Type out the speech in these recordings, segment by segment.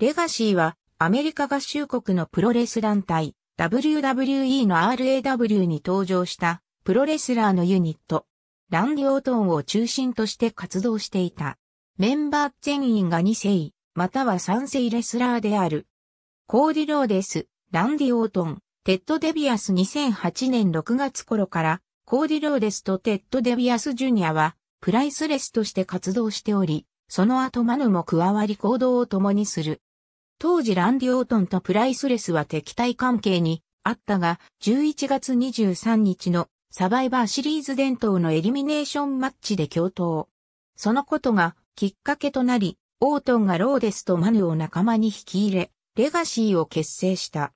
レガシーはアメリカ合衆国のプロレス団体 WWE の RAW に登場したプロレスラーのユニットランディ・オートンを中心として活動していた。メンバー全員が2世、または3世レスラーである。コーディ・ローデス、ランディ・オートン、テッド・デビアス2008年6月頃からコーディ・ローデスとテッド・デビアス・ジュニアはプライスレスとして活動しており、その後マヌも加わり行動を共にする。当時ランディ・オートンとプライスレスは敵対関係にあったが、11月23日のサバイバーシリーズ伝統のエリミネーションマッチで共闘。そのことがきっかけとなり、オートンがローデスとマヌを仲間に引き入れ、レガシーを結成した。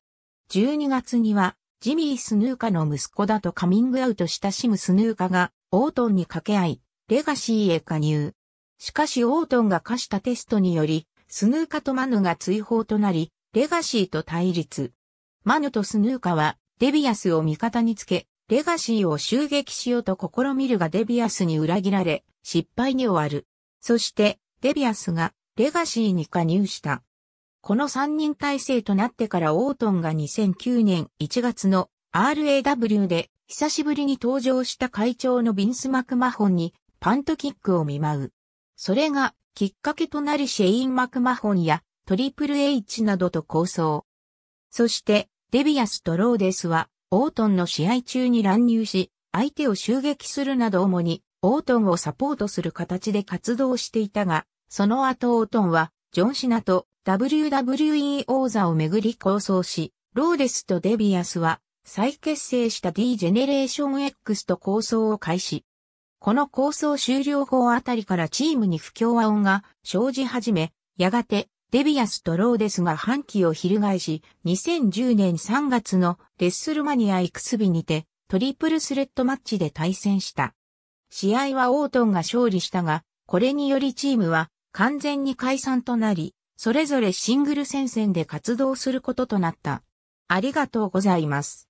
12月には、ジミー・スヌーカの息子だとカミングアウトしたシム・スヌーカが、オートンに掛け合い、レガシーへ加入。しかしオートンが課したテストにより、スヌーカとマヌが追放となり、レガシーと対立。マヌとスヌーカは、デビアスを味方につけ、レガシーを襲撃しようと試みるがデビアスに裏切られ、失敗に終わる。そして、デビアスが、レガシーに加入した。この3人体制となってからオートンが2009年1月の RAW で久しぶりに登場した会長のビンス・マクマホンにパントキックを見舞う。それがきっかけとなりシェイン・マクマホンやトリプル H などと構想。そして、デビアスとローデスは、オートンの試合中に乱入し、相手を襲撃するなど主に、オートンをサポートする形で活動していたが、その後オートンは、ジョン・シナと WWE 王座をめぐり構想し、ローデスとデビアスは、再結成した D ジェネレーション X と構想を開始。この構想終了後あたりからチームに不協和音が生じ始め、やがてデビアスとローデスが反旗を翻し、2010年3月のレッスルマニアイクスビにてトリプルスレッドマッチで対戦した。試合はオートンが勝利したが、これによりチームは完全に解散となり、それぞれシングル戦線で活動することとなった。ありがとうございます。